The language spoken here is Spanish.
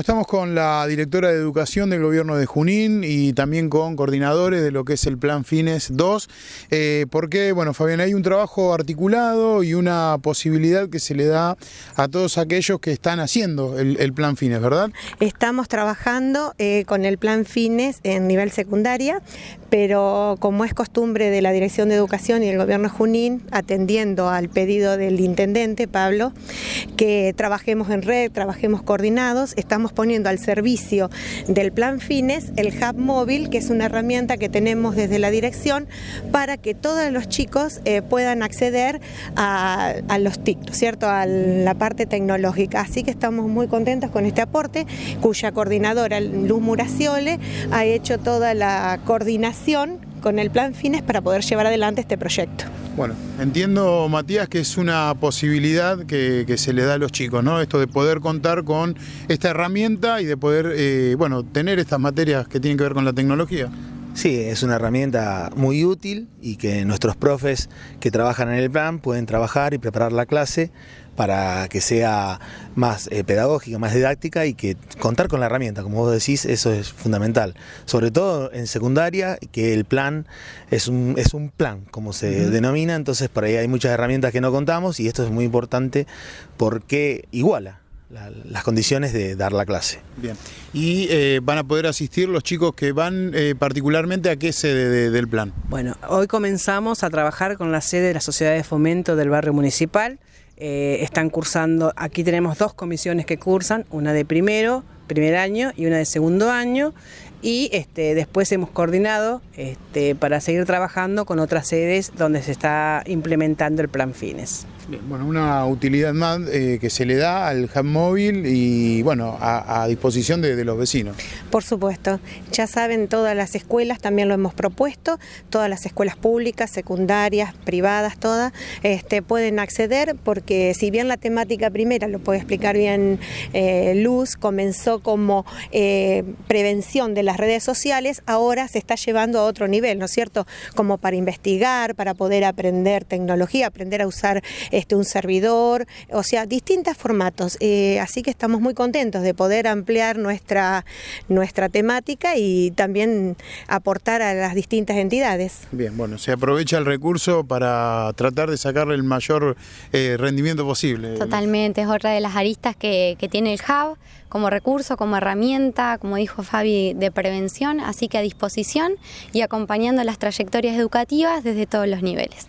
Estamos con la directora de Educación del Gobierno de Junín y también con coordinadores de lo que es el Plan Fines 2, eh, porque, bueno, Fabián, hay un trabajo articulado y una posibilidad que se le da a todos aquellos que están haciendo el, Plan Fines, ¿verdad? Estamos trabajando eh, con el Plan Fines en nivel secundaria, pero como es costumbre de la Dirección de Educación y el Gobierno de Junín, atendiendo al pedido del Intendente, Pablo, que trabajemos en red, trabajemos coordinados, estamos poniendo al servicio del plan FINES el Hub Móvil, que es una herramienta que tenemos desde la dirección para que todos los chicos eh, puedan acceder a, a los TIC, ¿cierto? a la parte tecnológica. Así que estamos muy contentos con este aporte, cuya coordinadora Luz Muraciole ha hecho toda la coordinación con el plan FINES para poder llevar adelante este proyecto. Bueno, entiendo, Matías, que es una posibilidad que, se le da a los chicos, ¿no? Esto de poder contar con esta herramienta y de poder, eh, bueno, tener estas materias que tienen que ver con la tecnología. Sí, es una herramienta muy útil y que nuestros profes que trabajan en el plan pueden trabajar y preparar la clase para que sea más eh, pedagógica, más didáctica y que contar con la herramienta, como vos decís, eso es fundamental. Sobre todo en secundaria, que el plan es un, es un plan, como se denomina, entonces por ahí hay muchas herramientas que no contamos y esto es muy importante porque iguala las condiciones de dar la clase. Bien. ¿Y eh, van a poder asistir los chicos que van eh, particularmente a qué sede del plan? Bueno, hoy comenzamos a trabajar con la sede de la Sociedad de Fomento del Barrio Municipal. Eh, están cursando, aquí tenemos dos comisiones que cursan, una de primero, primer año y una de segundo año y este, después hemos coordinado este, para seguir trabajando con otras sedes donde se está implementando el plan FINES. bueno, una utilidad más eh, que se le da al ham móvil y bueno, a, disposición de, los vecinos. Por supuesto, ya saben, todas las escuelas también lo hemos propuesto, todas las escuelas públicas, secundarias, privadas, todas, este, pueden acceder porque si bien la temática primera, lo puede explicar bien eh, Luz, comenzó como eh, prevención de la las redes sociales ahora se está llevando a otro nivel, ¿no es cierto? Como para investigar, para poder aprender tecnología, aprender a usar este, un servidor, o sea, distintos formatos. Eh, así que estamos muy contentos de poder ampliar nuestra, nuestra temática y también aportar a las distintas entidades. Bien, bueno, se aprovecha el recurso para tratar de sacarle el mayor eh, rendimiento posible. Totalmente, es otra de las aristas que, que tiene el Hub como recurso, como herramienta, como dijo Fabi, de prevención, así que a disposición y acompañando las trayectorias educativas desde todos los niveles.